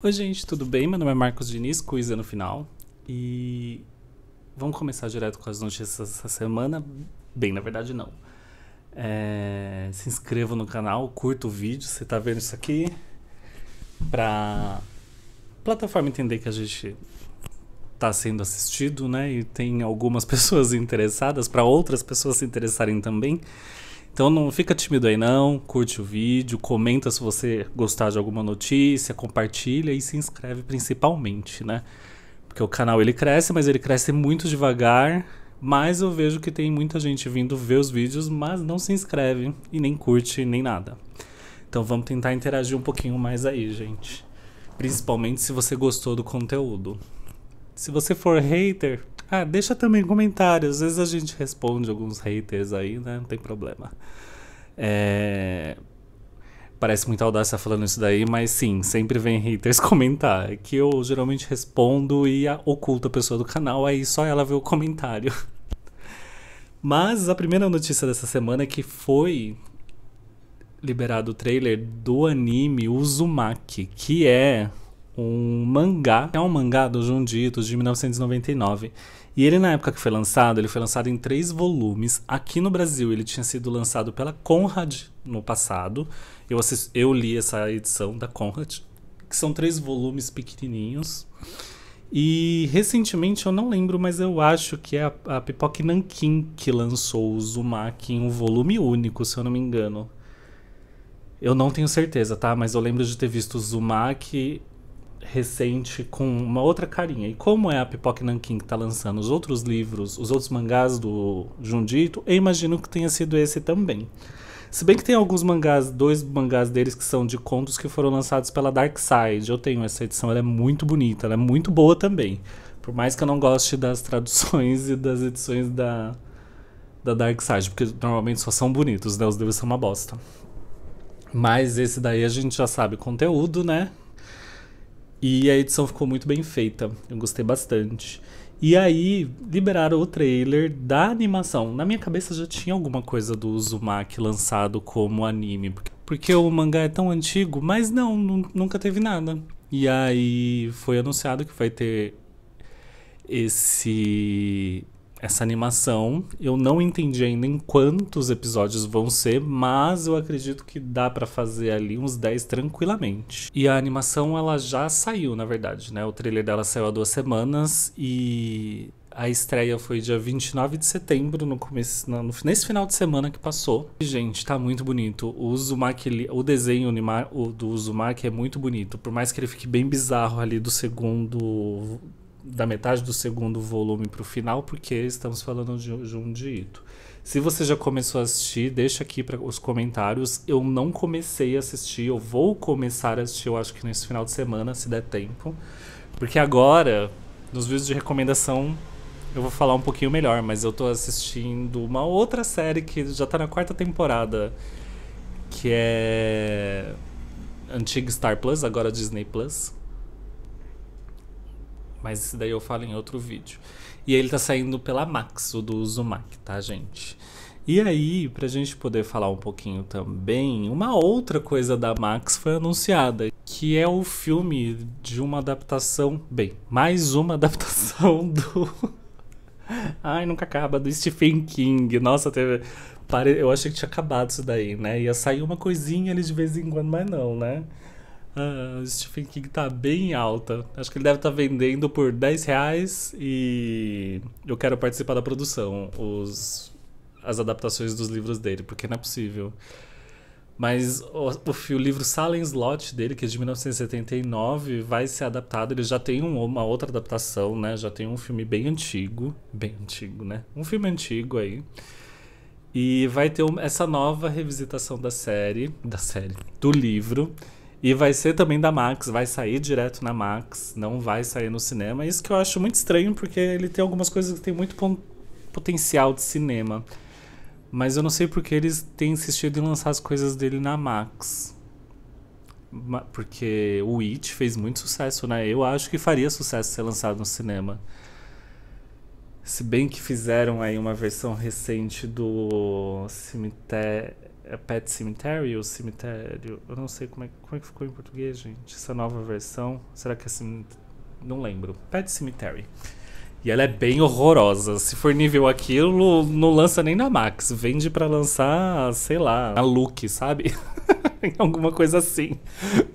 Oi, gente, tudo bem? Meu nome é Marcos Diniz, Cuisa é no final. E vamos começar direto com as notícias dessa semana. Bem, na verdade, não. É... Se inscreva no canal, curta o vídeo, você tá vendo isso aqui. Pra plataforma entender que a gente tá sendo assistido, né? E tem algumas pessoas interessadas, para outras pessoas se interessarem também. Então não fica tímido aí não, curte o vídeo, comenta se você gostar de alguma notícia, compartilha e se inscreve principalmente, né? Porque o canal ele cresce, mas ele cresce muito devagar, mas eu vejo que tem muita gente vindo ver os vídeos, mas não se inscreve e nem curte nem nada. Então vamos tentar interagir um pouquinho mais aí, gente. Principalmente se você gostou do conteúdo. Se você for hater, ah, deixa também comentários. Às vezes a gente responde alguns haters aí, né? Não tem problema. É... Parece muito audácia falando isso daí, mas sim, sempre vem haters comentar. É que eu geralmente respondo e oculto a pessoa do canal, aí só ela vê o comentário. Mas a primeira notícia dessa semana é que foi liberado o trailer do anime Uzumaki, que é um mangá, é um mangá do Junditos de 1999. E ele, na época que foi lançado, ele foi lançado em três volumes. Aqui no Brasil, ele tinha sido lançado pela Conrad no passado. Eu, eu li essa edição da Conrad, que são três volumes pequenininhos. E recentemente, eu não lembro, mas eu acho que é a, a Pipoque Nankin que lançou o Zumaki em um volume único, se eu não me engano. Eu não tenho certeza, tá? Mas eu lembro de ter visto o Zumaki recente com uma outra carinha. E como é a Pipoca Nankin que está lançando os outros livros, os outros mangás do Jundito, eu imagino que tenha sido esse também. Se bem que tem alguns mangás, dois mangás deles que são de contos que foram lançados pela Dark Side. Eu tenho essa edição, ela é muito bonita, ela é muito boa também. Por mais que eu não goste das traduções e das edições da, da Dark Side, porque normalmente só são bonitos, né? Os livros são uma bosta. Mas esse daí a gente já sabe o conteúdo, né? E a edição ficou muito bem feita, eu gostei bastante. E aí liberaram o trailer da animação. Na minha cabeça já tinha alguma coisa do Uzumaki lançado como anime, porque o mangá é tão antigo, mas não, nunca teve nada. E aí foi anunciado que vai ter esse essa animação. Eu não entendi ainda em quantos episódios vão ser, mas eu acredito que dá para fazer ali uns 10 tranquilamente. E a animação ela já saiu, na verdade, né? O trailer dela saiu há duas semanas e a estreia foi dia 29 de setembro, no começo, no, nesse final de semana que passou. E, gente, tá muito bonito. O Uzumaki, o desenho do Uzumaki é muito bonito. Por mais que ele fique bem bizarro ali do segundo da metade do segundo volume para o final, porque estamos falando de, de um dito. Se você já começou a assistir, deixa aqui para os comentários. Eu não comecei a assistir, eu vou começar a assistir, eu acho que nesse final de semana, se der tempo. Porque agora, nos vídeos de recomendação, eu vou falar um pouquinho melhor, mas eu estou assistindo uma outra série que já está na quarta temporada, que é antiga Star Plus, agora Disney Plus, mas isso daí eu falo em outro vídeo. E ele tá saindo pela Max, o do Uzumaki, tá, gente? E aí, pra gente poder falar um pouquinho também, uma outra coisa da Max foi anunciada, que é o filme de uma adaptação, bem, mais uma adaptação do Ai, nunca acaba, do Stephen King. Nossa, teve eu achei que tinha acabado isso daí, né? Ia sair uma coisinha ali de vez em quando, mas não, né? Ah, Stephen King tá bem alta. Acho que ele deve estar tá vendendo por 10 reais e eu quero participar da produção, os, as adaptações dos livros dele, porque não é possível. Mas o, o, o livro Salem's Slot* dele, que é de 1979, vai ser adaptado. Ele já tem um, uma outra adaptação, né? Já tem um filme bem antigo. Bem antigo, né? Um filme antigo aí. E vai ter um, essa nova revisitação da série. Da série. Do livro. E vai ser também da Max, vai sair direto na Max, não vai sair no cinema. Isso que eu acho muito estranho, porque ele tem algumas coisas que tem muito potencial de cinema. Mas eu não sei porque eles têm insistido em lançar as coisas dele na Max. Porque o It fez muito sucesso, né? Eu acho que faria sucesso ser lançado no cinema. Se bem que fizeram aí uma versão recente do cemitério é Pet Cemetery ou Cemitério? Eu não sei como é, como é que ficou em português, gente. Essa nova versão. Será que é cemitério? Não lembro. Pet Cemetery. E ela é bem horrorosa. Se for nível aquilo, não lança nem na Max. Vende para lançar, sei lá, na Look, sabe? Alguma coisa assim.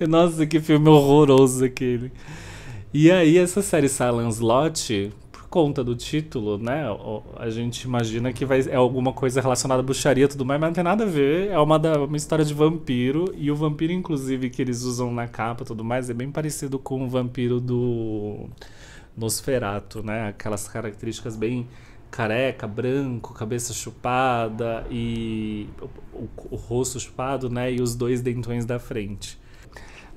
Nossa, que filme horroroso aquele. E aí, essa série Silent Lot conta do título, né? A gente imagina que vai, é alguma coisa relacionada à bruxaria e tudo mais, mas não tem nada a ver. É uma, da, uma história de vampiro. E o vampiro, inclusive, que eles usam na capa e tudo mais, é bem parecido com o vampiro do Nosferato, né? Aquelas características bem careca, branco, cabeça chupada e o, o, o rosto chupado, né? E os dois dentões da frente.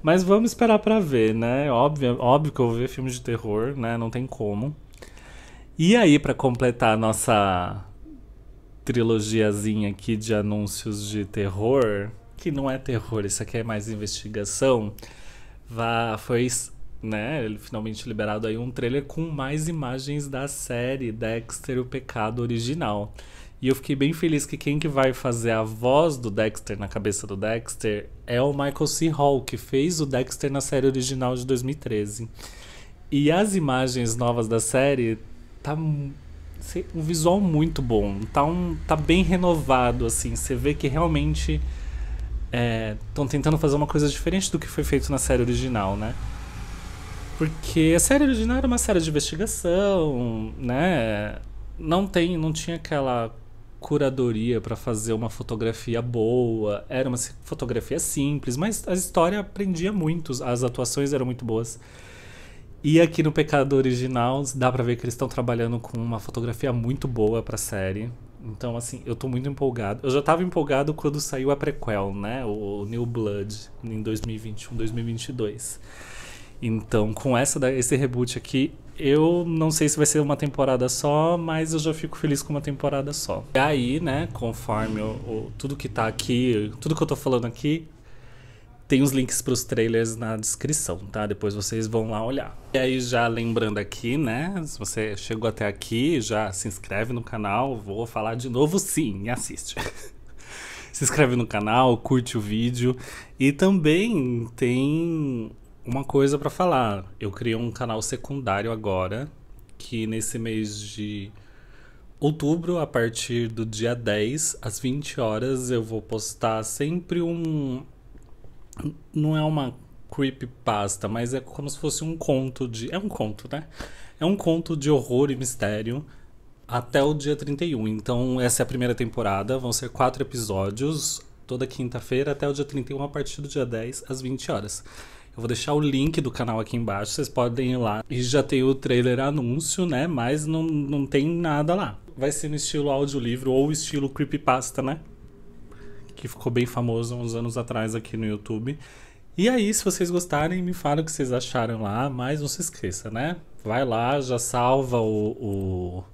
Mas vamos esperar para ver, né? Óbvio, óbvio que eu vou ver filmes de terror, né? Não tem como. E aí, para completar a nossa trilogiazinha aqui de anúncios de terror, que não é terror, isso aqui é mais investigação, vá, foi né, finalmente liberado aí um trailer com mais imagens da série Dexter, o Pecado Original. E eu fiquei bem feliz que quem que vai fazer a voz do Dexter na cabeça do Dexter é o Michael C. Hall, que fez o Dexter na série original de 2013. E as imagens novas da série tá um visual muito bom, tá, um, tá bem renovado, assim. Você vê que realmente estão é, tentando fazer uma coisa diferente do que foi feito na série original, né? Porque a série original era uma série de investigação, né? Não tem, não tinha aquela curadoria para fazer uma fotografia boa. Era uma fotografia simples, mas a história aprendia muito, as atuações eram muito boas. E aqui no Pecado Original dá pra ver que eles estão trabalhando com uma fotografia muito boa pra série. Então, assim, eu tô muito empolgado. Eu já tava empolgado quando saiu a prequel, né? O New Blood, em 2021, 2022. Então, com essa, esse reboot aqui, eu não sei se vai ser uma temporada só, mas eu já fico feliz com uma temporada só. E aí, né, conforme o, o, tudo que tá aqui, tudo que eu tô falando aqui, tem os links para os trailers na descrição, tá? Depois vocês vão lá olhar. E aí, já lembrando aqui, né? Se você chegou até aqui, já se inscreve no canal. Vou falar de novo, sim, e assiste. se inscreve no canal, curte o vídeo. E também tem uma coisa para falar. Eu criei um canal secundário agora, que nesse mês de outubro, a partir do dia 10 às 20 horas, eu vou postar sempre um não é uma creepypasta, mas é como se fosse um conto de. É um conto, né? É um conto de horror e mistério até o dia 31. Então, essa é a primeira temporada. Vão ser quatro episódios, toda quinta-feira até o dia 31, a partir do dia 10, às 20 horas. Eu vou deixar o link do canal aqui embaixo, vocês podem ir lá. E já tem o trailer anúncio, né? Mas não, não tem nada lá. Vai ser no estilo audiolivro ou estilo creepypasta, né? que ficou bem famoso há uns anos atrás aqui no YouTube. E aí, se vocês gostarem, me falem o que vocês acharam lá, mas não se esqueça, né? Vai lá, já salva o, o,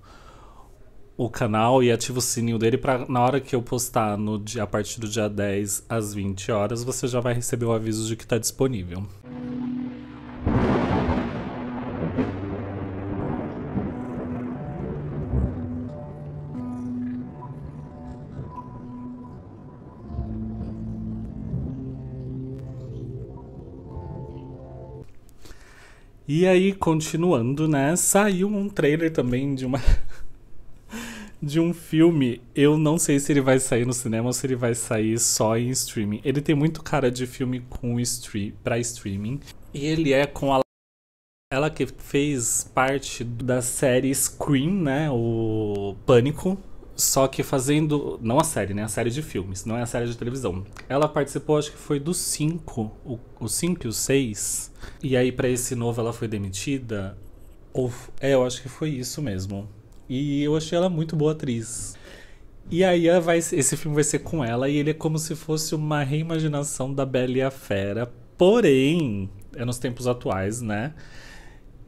o canal e ativa o sininho dele para na hora que eu postar no dia, a partir do dia 10 às 20 horas, você já vai receber o aviso de que está disponível. Música E aí, continuando, né? Saiu um trailer também de uma. de um filme. Eu não sei se ele vai sair no cinema ou se ele vai sair só em streaming. Ele tem muito cara de filme com stream, pra streaming. E ele é com a. Ela que fez parte da série Scream, né? O Pânico. Só que fazendo. Não a série, né? A série de filmes, não é a série de televisão. Ela participou, acho que foi dos cinco, os cinco e os seis. E aí, para esse novo, ela foi demitida. Ou, é, eu acho que foi isso mesmo. E eu achei ela muito boa atriz. E aí vai, esse filme vai ser com ela e ele é como se fosse uma reimaginação da Bela e a Fera. Porém, é nos tempos atuais, né?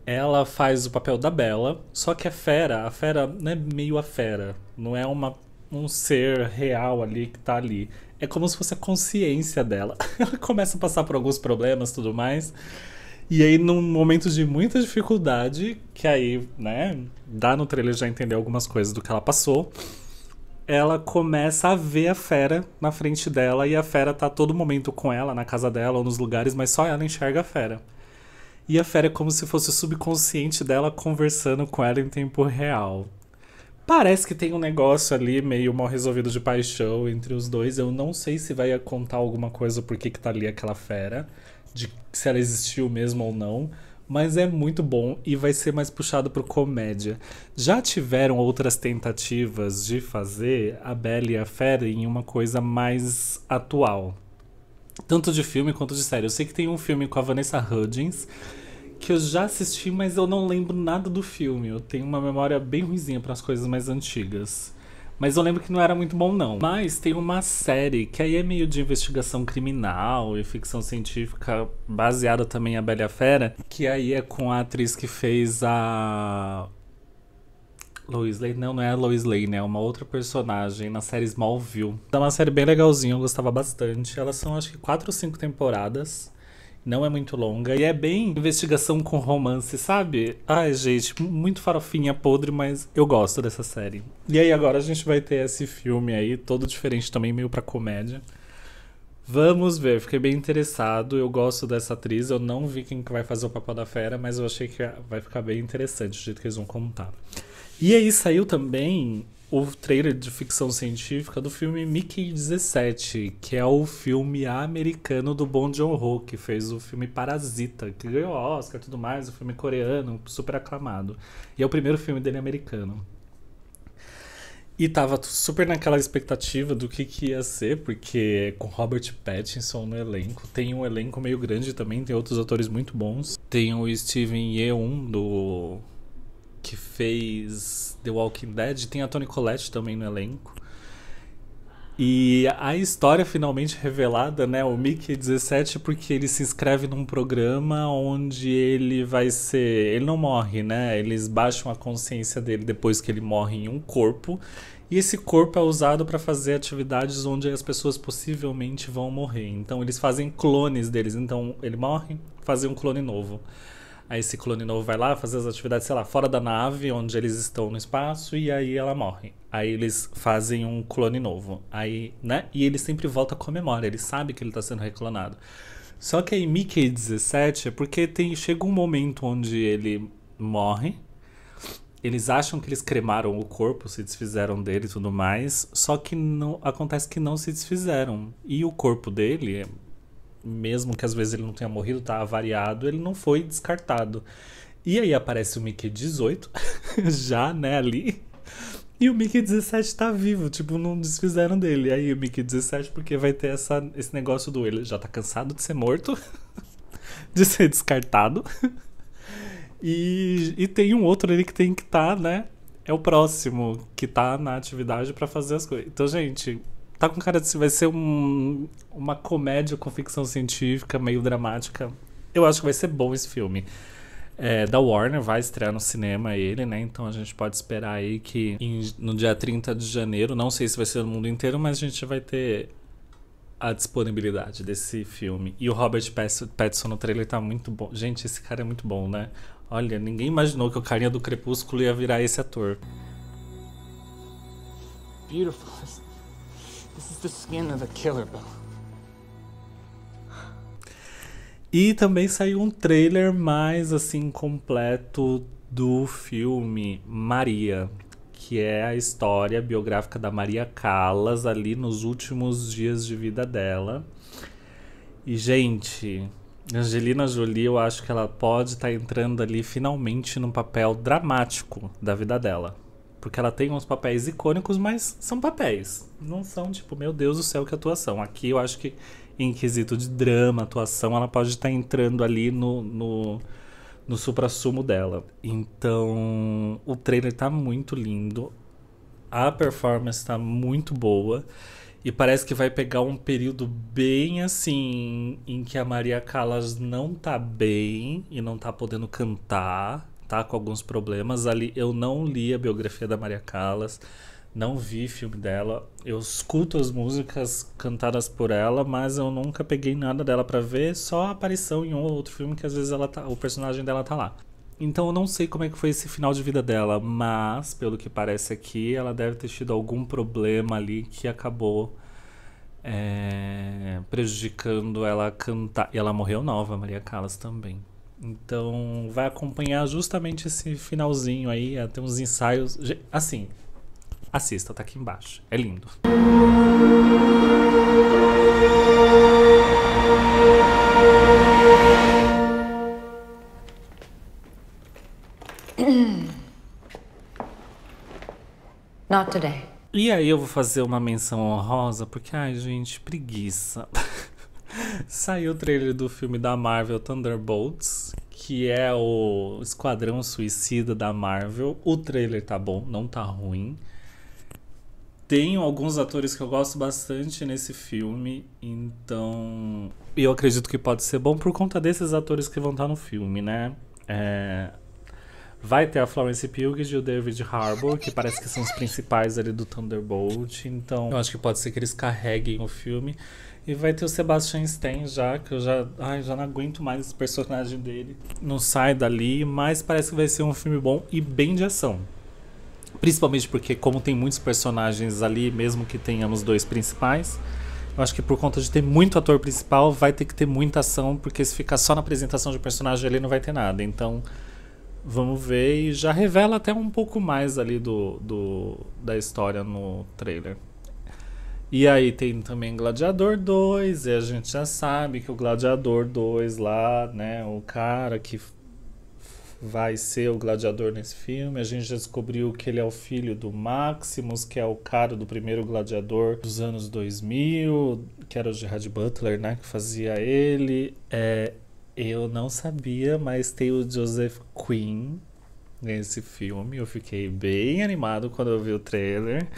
ela faz o papel da Bela, só que a é fera, a fera não é meio a fera, não é uma, um ser real ali que tá ali. É como se fosse a consciência dela. Ela começa a passar por alguns problemas e tudo mais. E aí, num momento de muita dificuldade, que aí, né, dá no trailer já entender algumas coisas do que ela passou, ela começa a ver a fera na frente dela e a fera tá todo momento com ela, na casa dela ou nos lugares, mas só ela enxerga a fera. E a fera é como se fosse o subconsciente dela conversando com ela em tempo real. Parece que tem um negócio ali meio mal resolvido de paixão entre os dois. Eu não sei se vai contar alguma coisa por que, que tá ali aquela fera, de se ela existiu mesmo ou não. Mas é muito bom e vai ser mais puxado pro comédia. Já tiveram outras tentativas de fazer a Bela e a Fera em uma coisa mais atual. Tanto de filme quanto de série. Eu sei que tem um filme com a Vanessa Hudgens que eu já assisti, mas eu não lembro nada do filme. Eu tenho uma memória bem ruizinha para as coisas mais antigas. Mas eu lembro que não era muito bom, não. Mas tem uma série que aí é meio de investigação criminal e ficção científica, baseada também em A Bela Fera, que aí é com a atriz que fez a Lois Lane, não, não é a Lois Lane, é uma outra personagem na série Smallville. Então, é uma série bem legalzinha, eu gostava bastante. Elas são acho que quatro ou cinco temporadas. Não é muito longa e é bem investigação com romance, sabe? Ai, gente, muito farofinha podre, mas eu gosto dessa série. E aí agora a gente vai ter esse filme aí, todo diferente também, meio para comédia. Vamos ver, fiquei bem interessado. Eu gosto dessa atriz. Eu não vi quem que vai fazer o papel da fera, mas eu achei que vai ficar bem interessante o jeito que eles vão contar. E aí saiu também o trailer de ficção científica do filme Mickey 17, que é o filme americano do Bon John ho que fez o filme Parasita, que ganhou Oscar e tudo mais, o um filme coreano, super aclamado. E é o primeiro filme dele americano. E tava super naquela expectativa do que, que ia ser, porque com Robert Pattinson no elenco, tem um elenco meio grande também, tem outros atores muito bons. Tem o Steven Yeun do que fez The Walking Dead, tem a Toni Collette também no elenco. E a história finalmente revelada, né? O Mickey 17, porque ele se inscreve num programa onde ele vai ser. Ele não morre, né? Eles baixam a consciência dele depois que ele morre em um corpo. E esse corpo é usado para fazer atividades onde as pessoas possivelmente vão morrer. Então eles fazem clones deles. Então ele morre, fazem um clone novo. Aí esse clone novo vai lá fazer as atividades, sei lá, fora da nave, onde eles estão no espaço, e aí ela morre. Aí eles fazem um clone novo. Aí, né? E ele sempre volta com a memória, ele sabe que ele tá sendo reclonado. Só que aí Mickey 17 é porque tem, chega um momento onde ele morre. Eles acham que eles cremaram o corpo, se desfizeram dele e tudo mais. Só que não acontece que não se desfizeram. E o corpo dele, é mesmo que às vezes ele não tenha morrido, tá avariado, ele não foi descartado. E aí aparece o Mickey 18, já, né, ali. E o Mickey 17 tá vivo, tipo, não desfizeram dele. aí o Mickey 17, porque vai ter essa, esse negócio do ele já tá cansado de ser morto, de ser descartado. E, e tem um outro ali que tem que estar, tá, né? É o próximo que tá na atividade para fazer as coisas. Então, gente, Tá com cara de se vai ser um, uma comédia com ficção científica, meio dramática. Eu acho que vai ser bom esse filme. É, da Warner, vai estrear no cinema ele, né? Então a gente pode esperar aí que em, no dia 30 de janeiro, não sei se vai ser no mundo inteiro, mas a gente vai ter a disponibilidade desse filme. E o Robert Pattinson no trailer tá muito bom. Gente, esse cara é muito bom, né? Olha, ninguém imaginou que o carinha do Crepúsculo ia virar esse ator. Beautiful the skin of killer, Bill. E também saiu um trailer mais assim completo do filme Maria, que é a história biográfica da Maria Callas ali nos últimos dias de vida dela. E gente, Angelina Jolie, eu acho que ela pode estar tá entrando ali finalmente num papel dramático da vida dela. Porque ela tem uns papéis icônicos, mas são papéis. Não são, tipo, meu Deus do céu, que atuação. Aqui eu acho que, em quesito de drama, atuação, ela pode estar entrando ali no, no, no supra-sumo dela. Então, o trailer tá muito lindo. A performance tá muito boa. E parece que vai pegar um período bem assim, em que a Maria Callas não tá bem e não tá podendo cantar está com alguns problemas ali. Eu não li a biografia da Maria Callas, não vi filme dela. Eu escuto as músicas cantadas por ela, mas eu nunca peguei nada dela para ver, só a aparição em um ou outro filme que às vezes ela tá, o personagem dela tá lá. Então eu não sei como é que foi esse final de vida dela, mas pelo que parece aqui, ela deve ter tido algum problema ali que acabou é, prejudicando ela cantar. E ela morreu nova, Maria Callas também. Então vai acompanhar justamente esse finalzinho aí, até uns ensaios. Assim, assista, tá aqui embaixo. É lindo. Not today. E aí eu vou fazer uma menção honrosa, porque, ai, gente, preguiça. Saiu o trailer do filme da Marvel Thunderbolts, que é o Esquadrão Suicida da Marvel. O trailer tá bom, não tá ruim. Tem alguns atores que eu gosto bastante nesse filme, então eu acredito que pode ser bom por conta desses atores que vão estar tá no filme, né? É... Vai ter a Florence Pugh e o David Harbour, que parece que são os principais ali do Thunderbolt, então eu acho que pode ser que eles carreguem o filme. E vai ter o Sebastian Stan já, que eu já, ai, já não aguento mais esse personagem dele. Não sai dali, mas parece que vai ser um filme bom e bem de ação. Principalmente porque, como tem muitos personagens ali, mesmo que tenhamos dois principais, eu acho que por conta de ter muito ator principal, vai ter que ter muita ação, porque se ficar só na apresentação de personagem ali, não vai ter nada. Então, vamos ver. E já revela até um pouco mais ali do, do da história no trailer. E aí tem também Gladiador 2, e a gente já sabe que o Gladiador 2 lá, né, o cara que vai ser o gladiador nesse filme. A gente já descobriu que ele é o filho do Maximus, que é o cara do primeiro gladiador dos anos 2000, que era o Gerard Butler, né, que fazia ele. É, eu não sabia, mas tem o Joseph Quinn nesse filme. Eu fiquei bem animado quando eu vi o trailer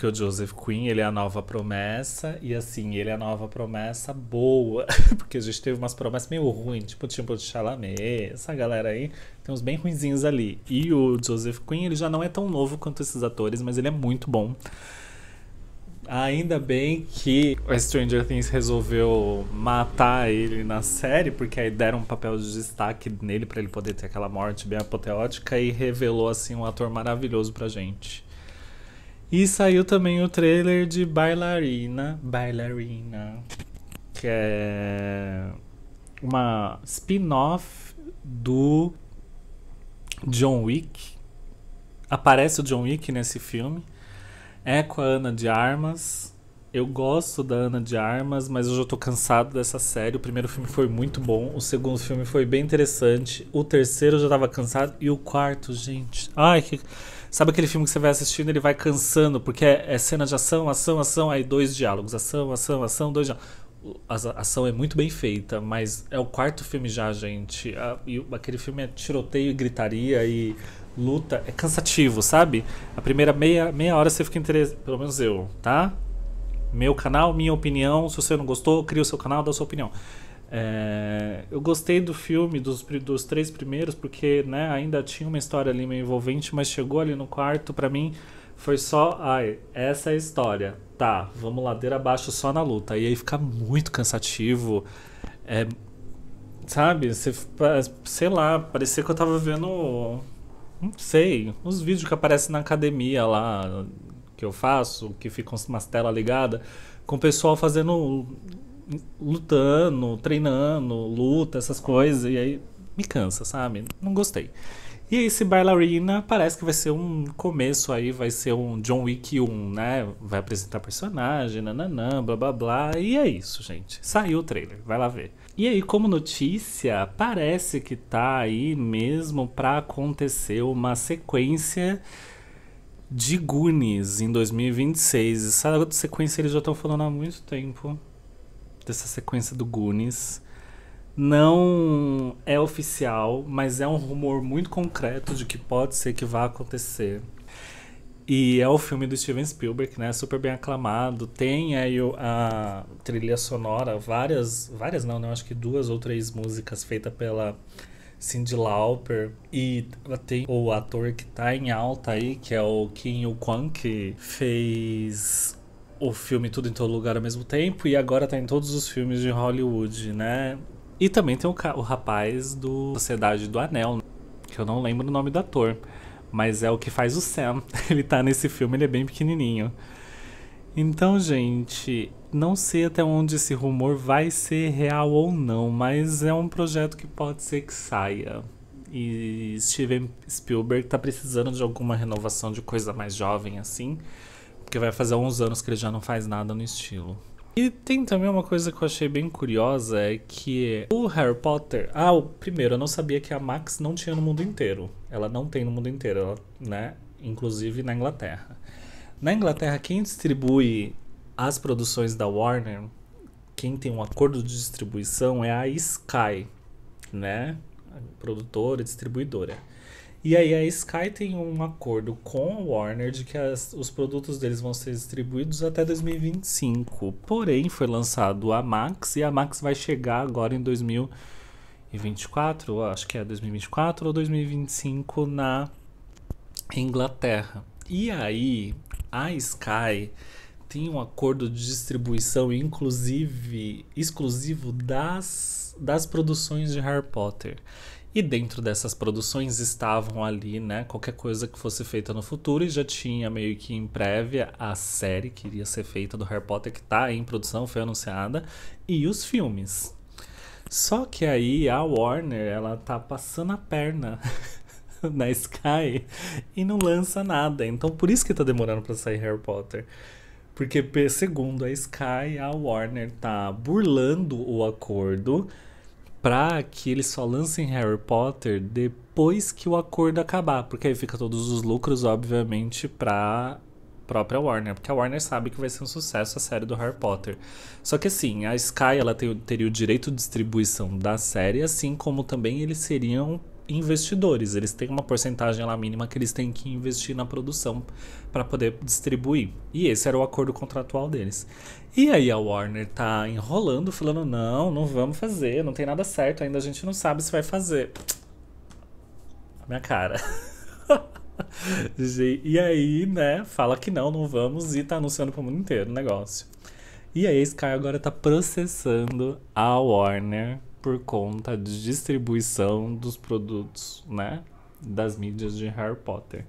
porque o Joseph Quinn, ele é a nova promessa, e assim, ele é a nova promessa boa, porque a gente teve umas promessas meio ruins, tipo, tipo de Chalamet, essa galera aí, tem uns bem ruinzinhos ali. E o Joseph Quinn, ele já não é tão novo quanto esses atores, mas ele é muito bom. Ainda bem que a Stranger Things resolveu matar ele na série, porque aí deram um papel de destaque nele para ele poder ter aquela morte bem apoteótica e revelou assim um ator maravilhoso pra gente. E saiu também o trailer de Bailarina, Bailarina, que é uma spin-off do John Wick. Aparece o John Wick nesse filme. É com a Ana de Armas. Eu gosto da Ana de Armas, mas eu já tô cansado dessa série. O primeiro filme foi muito bom, o segundo filme foi bem interessante, o terceiro eu já tava cansado e o quarto, gente. Ai, que Sabe aquele filme que você vai assistindo ele vai cansando, porque é, é cena de ação, ação, ação, aí dois diálogos. Ação, ação, ação, dois diálogos. A ação é muito bem feita, mas é o quarto filme já, gente. A, e aquele filme é tiroteio e gritaria e luta. É cansativo, sabe? A primeira meia, meia hora você fica interessado. Pelo menos eu, tá? Meu canal, minha opinião. Se você não gostou, cria o seu canal, dá a sua opinião. É, eu gostei do filme, dos, dos três primeiros, porque né, ainda tinha uma história ali meio envolvente, mas chegou ali no quarto, para mim foi só, ai, essa é a história. Tá, vamos ladeira abaixo só na luta. E aí fica muito cansativo. É, sabe, você, sei lá, parecia que eu tava vendo, não sei, uns vídeos que aparecem na academia lá, que eu faço, que ficam umas telas ligadas, com o pessoal fazendo lutando, treinando, luta, essas coisas, e aí me cansa, sabe? Não gostei. E esse Bailarina parece que vai ser um começo aí, vai ser um John Wick 1, né? Vai apresentar personagem, nananã, blá blá blá. E é isso, gente. Saiu o trailer, vai lá ver. E aí, como notícia, parece que tá aí mesmo pra acontecer uma sequência de Goonies em 2026. Essa sequência eles já estão falando há muito tempo dessa sequência do Goonies. Não é oficial, mas é um rumor muito concreto de que pode ser que vá acontecer. E é o filme do Steven Spielberg, né? Super bem aclamado. Tem aí a trilha sonora, várias, várias não, né? Acho que duas ou três músicas feitas pela Cindy Lauper. E tem o ator que tá em alta aí, que é o Kim Yoo kwan que fez o filme Tudo em Todo Lugar ao mesmo tempo e agora tá em todos os filmes de Hollywood, né? E também tem o, o rapaz do Sociedade do Anel, que eu não lembro o nome do ator, mas é o que faz o Sam. Ele tá nesse filme, ele é bem pequenininho. Então, gente, não sei até onde esse rumor vai ser real ou não, mas é um projeto que pode ser que saia. E Steven Spielberg tá precisando de alguma renovação de coisa mais jovem assim. Porque vai fazer uns anos que ele já não faz nada no estilo. E tem também uma coisa que eu achei bem curiosa, é que o Harry Potter... Ah, o primeiro, eu não sabia que a Max não tinha no mundo inteiro. Ela não tem no mundo inteiro, ela, né? Inclusive na Inglaterra. Na Inglaterra, quem distribui as produções da Warner, quem tem um acordo de distribuição é a Sky, né? A produtora, distribuidora. E aí a Sky tem um acordo com a Warner de que as, os produtos deles vão ser distribuídos até 2025. Porém, foi lançado a Max e a Max vai chegar agora em 2024, acho que é 2024 ou 2025 na Inglaterra. E aí a Sky tem um acordo de distribuição, inclusive exclusivo das, das produções de Harry Potter. E dentro dessas produções estavam ali, né, qualquer coisa que fosse feita no futuro, e já tinha meio que em prévia a série que iria ser feita do Harry Potter, que está em produção, foi anunciada, e os filmes. Só que aí a Warner, ela tá passando a perna na Sky e não lança nada. Então por isso que tá demorando para sair Harry Potter. Porque segundo a Sky, a Warner tá burlando o acordo pra que eles só lancem Harry Potter depois que o acordo acabar, porque aí fica todos os lucros, obviamente, pra própria Warner, porque a Warner sabe que vai ser um sucesso a série do Harry Potter. Só que assim, a Sky ela tem, teria o direito de distribuição da série, assim como também eles seriam investidores. Eles têm uma porcentagem lá mínima que eles têm que investir na produção para poder distribuir. E esse era o acordo contratual deles. E aí a Warner tá enrolando, falando: não, não vamos fazer, não tem nada certo, ainda a gente não sabe se vai fazer. Minha cara. e aí, né, fala que não, não vamos e tá anunciando pro mundo inteiro o negócio. E aí, Sky agora tá processando a Warner por conta de distribuição dos produtos, né? Das mídias de Harry Potter.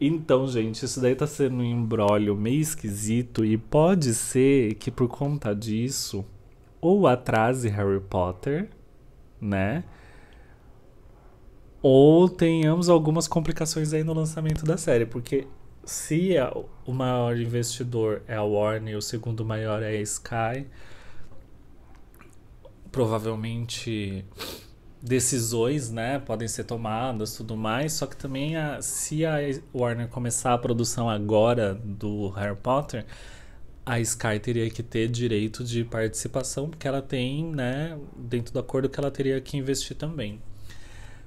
Então, gente, isso daí tá sendo um embrólio meio esquisito e pode ser que por conta disso ou atrase Harry Potter, né? Ou tenhamos algumas complicações aí no lançamento da série, porque se é o maior investidor é a Warner e o segundo maior é a Sky, provavelmente decisões, né, podem ser tomadas, tudo mais. Só que também a, se a Warner começar a produção agora do Harry Potter, a Sky teria que ter direito de participação, porque ela tem, né, dentro do acordo que ela teria que investir também.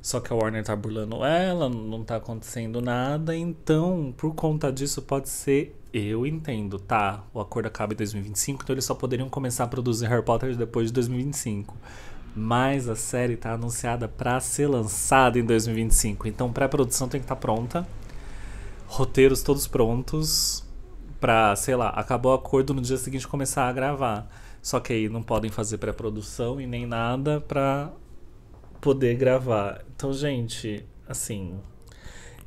Só que a Warner tá burlando ela, não tá acontecendo nada, então, por conta disso, pode ser eu entendo, tá? O acordo acaba em 2025, então eles só poderiam começar a produzir Harry Potter depois de 2025. Mas a série tá anunciada para ser lançada em 2025, então pré-produção tem que estar tá pronta. Roteiros todos prontos para, sei lá, acabou o acordo no dia seguinte começar a gravar. Só que aí não podem fazer pré-produção e nem nada para poder gravar. Então, gente, assim,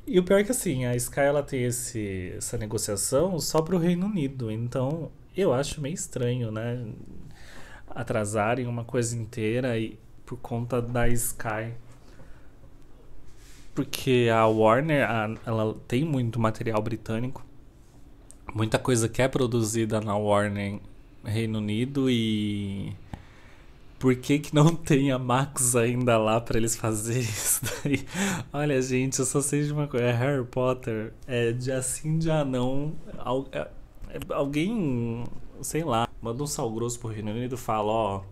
e o pior é que assim, a Sky ela tem esse, essa negociação só para o Reino Unido. Então eu acho meio estranho, né? Atrasarem uma coisa inteira e, por conta da Sky. Porque a Warner a, ela tem muito material britânico. Muita coisa que é produzida na Warner Reino Unido e por que, que não tem a Max ainda lá para eles fazerem isso daí? Olha, gente, eu só sei de uma coisa. É Harry Potter. É de assim de anão. Al, é, é, alguém, sei lá, manda um sal grosso pro Reino Unido fala, ó...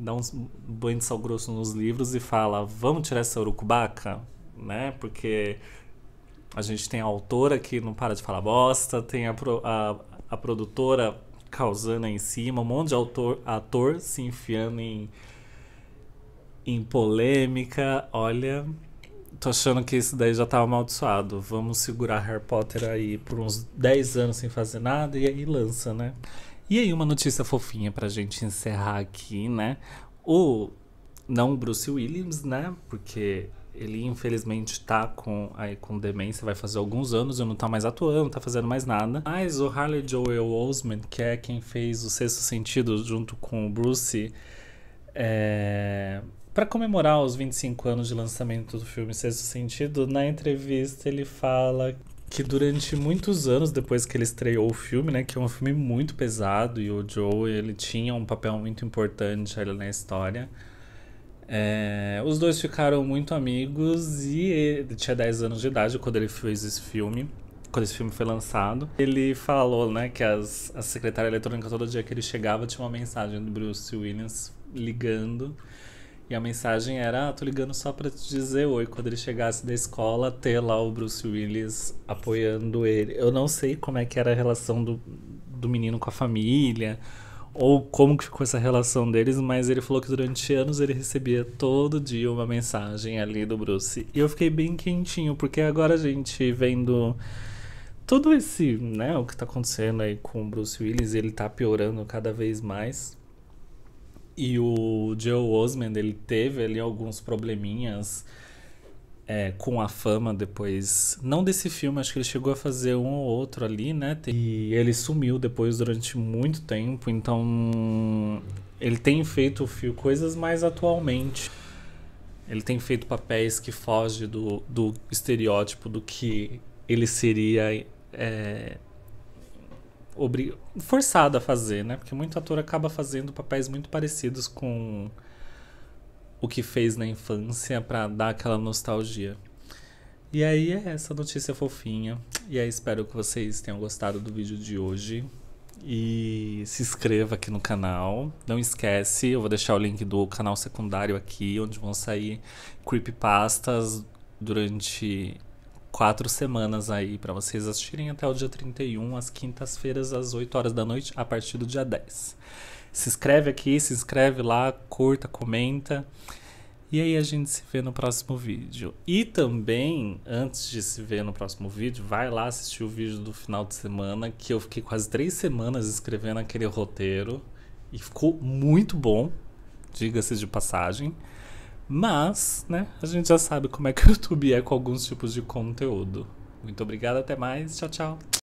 Dá um banho de sal grosso nos livros e fala... Vamos tirar essa urucubaca? Né? Porque... A gente tem a autora que não para de falar bosta, tem a, pro, a, a produtora causando aí em cima, um monte de autor, ator se enfiando em, em polêmica. Olha, tô achando que isso daí já tá amaldiçoado. Vamos segurar Harry Potter aí por uns 10 anos sem fazer nada e aí lança, né? E aí, uma notícia fofinha pra gente encerrar aqui, né? O. Não Bruce Williams, né? Porque ele infelizmente está com, aí, com demência, vai fazer alguns anos e não tá mais atuando, não está fazendo mais nada. Mas o Harley Joel Osment, que é quem fez o Sexto Sentido junto com o Bruce, é... para comemorar os 25 anos de lançamento do filme Sexto Sentido, na entrevista ele fala que durante muitos anos depois que ele estreou o filme, né, que é um filme muito pesado e o Joe ele tinha um papel muito importante ali na história é, os dois ficaram muito amigos e ele tinha 10 anos de idade quando ele fez esse filme. Quando esse filme foi lançado, ele falou, né, que as, a secretária eletrônica, todo dia que ele chegava, tinha uma mensagem do Bruce Williams ligando. E a mensagem era: ah, tô ligando só pra te dizer oi. Quando ele chegasse da escola, ter lá o Bruce Willis apoiando ele. Eu não sei como é que era a relação do, do menino com a família ou como que ficou essa relação deles, mas ele falou que durante anos ele recebia todo dia uma mensagem ali do Bruce. E eu fiquei bem quentinho, porque agora a gente vendo todo esse, né, o que tá acontecendo aí com o Bruce Willis, ele tá piorando cada vez mais. E o Joe Osmond, ele teve ali alguns probleminhas é, com a fama depois. Não desse filme, acho que ele chegou a fazer um ou outro ali, né? E ele sumiu depois durante muito tempo, então ele tem feito coisas mais atualmente. Ele tem feito papéis que fogem do, do estereótipo do que ele seria é, forçado a fazer, né? Porque muito ator acaba fazendo papéis muito parecidos com o que fez na infância para dar aquela nostalgia. E aí é essa notícia fofinha. E aí espero que vocês tenham gostado do vídeo de hoje. E se inscreva aqui no canal. Não esquece, eu vou deixar o link do canal secundário aqui, onde vão sair creepypastas durante quatro semanas aí para vocês assistirem até o dia 31, às quintas-feiras, às 8 horas da noite, a partir do dia 10 se inscreve aqui, se inscreve lá, curta, comenta. E aí a gente se vê no próximo vídeo. E também, antes de se ver no próximo vídeo, vai lá assistir o vídeo do final de semana, que eu fiquei quase três semanas escrevendo aquele roteiro. E ficou muito bom, diga-se de passagem. Mas, né, a gente já sabe como é que o YouTube é com alguns tipos de conteúdo. Muito obrigado, até mais. Tchau, tchau.